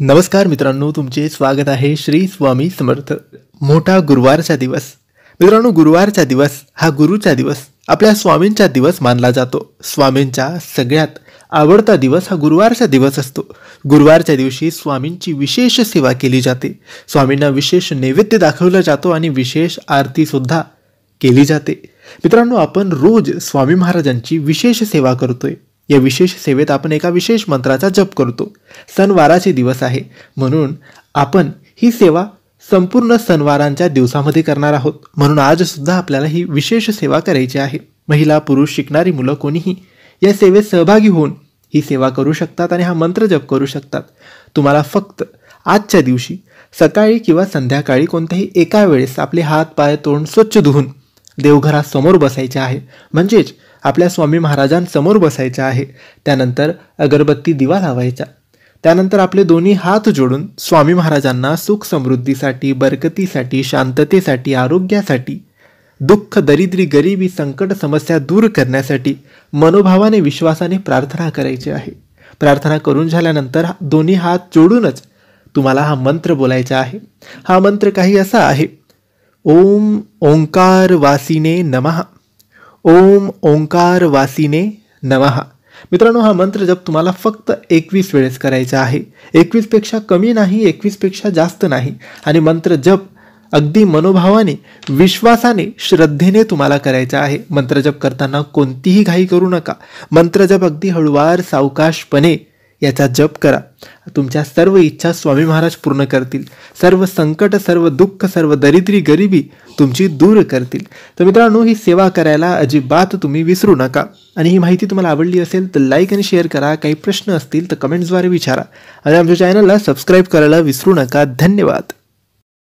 नमस्कार मित्रांनो तुमचे स्वागत आहे श्री स्वामी समर्थ मोठा गुरुवारचा दिवस मित्रांनो गुरुवारचा दिवस हा गुरुचा दिवस आपल्या स्वामींचा दिवस मानला जातो स्वामींचा सगळ्यात आवडता दिवस हा गुरुवारचा दिवस असतो गुरुवारच्या दिवशी स्वामींची विशेष सेवा केली जाते स्वामींना विशेष नैवेद्य दाखवला जातो आणि विशेष आरतीसुद्धा केली जाते मित्रांनो आपण रोज स्वामी महाराजांची विशेष सेवा करतोय या विशेष सेवेत आपण एका विशेष मंत्राचा जप करतो सणवाराचे दिवस आहे म्हणून आपण ही सेवा संपूर्ण सणवारांच्या दिवसामध्ये करणार आहोत म्हणून आज सुद्धा आपल्याला ही विशेष सेवा करायची आहे महिला पुरुष शिकणारी मुलं कोणीही या सेवेत सहभागी होऊन ही सेवा करू शकतात आणि हा मंत्र जप करू शकतात तुम्हाला फक्त आजच्या दिवशी सकाळी किंवा संध्याकाळी कोणत्याही एका वेळेस आपले हात पाय तोंड स्वच्छ धुवून देवघरासमोर बसायचे आहे म्हणजेच आपल्या स्वामी महाराजांसमोर बसायच्या आहे त्यानंतर अगरबत्ती दिवा लावायचा त्यानंतर आपले दोन्ही हात जोडून स्वामी महाराजांना सुख समृद्धीसाठी बरकतीसाठी शांततेसाठी आरोग्यासाठी दुःख दरिद्री गरिबी संकट समस्या दूर करण्यासाठी मनोभावाने विश्वासाने प्रार्थना करायची आहे प्रार्थना करून झाल्यानंतर दोन्ही हात जोडूनच तुम्हाला हा मंत्र बोलायचा आहे हा मंत्र काही असा आहे ओम ओंकार वासिने नमः ओम ओंकार वासिने नमहा मित्रांनो हा मंत्र जप तुम्हाला फक्त एकवीस वेळेस करायचा आहे एकवीसपेक्षा कमी नाही एकवीसपेक्षा जास्त नाही आणि मंत्र जप अगदी मनोभावाने विश्वासाने श्रद्धेने तुम्हाला करायचा आहे मंत्रजप करताना कोणतीही घाई करू नका मंत्रजप अगदी हळुवार सावकाशपणे याचा जप करा तुमच्या सर्व इच्छा स्वामी महाराज पूर्ण करतील सर्व संकट सर्व दुःख सर्व दरिद्री गरिबी तुमची दूर करतील तर मित्रांनो ही सेवा करायला अजिबात तुम्ही विसरू नका आणि ही माहिती तुम्हाला आवडली असेल तर लाईक आणि शेअर करा काही प्रश्न असतील तर कमेंट्सद्वारे विचारा आणि आमच्या चॅनलला सबस्क्राईब करायला विसरू नका धन्यवाद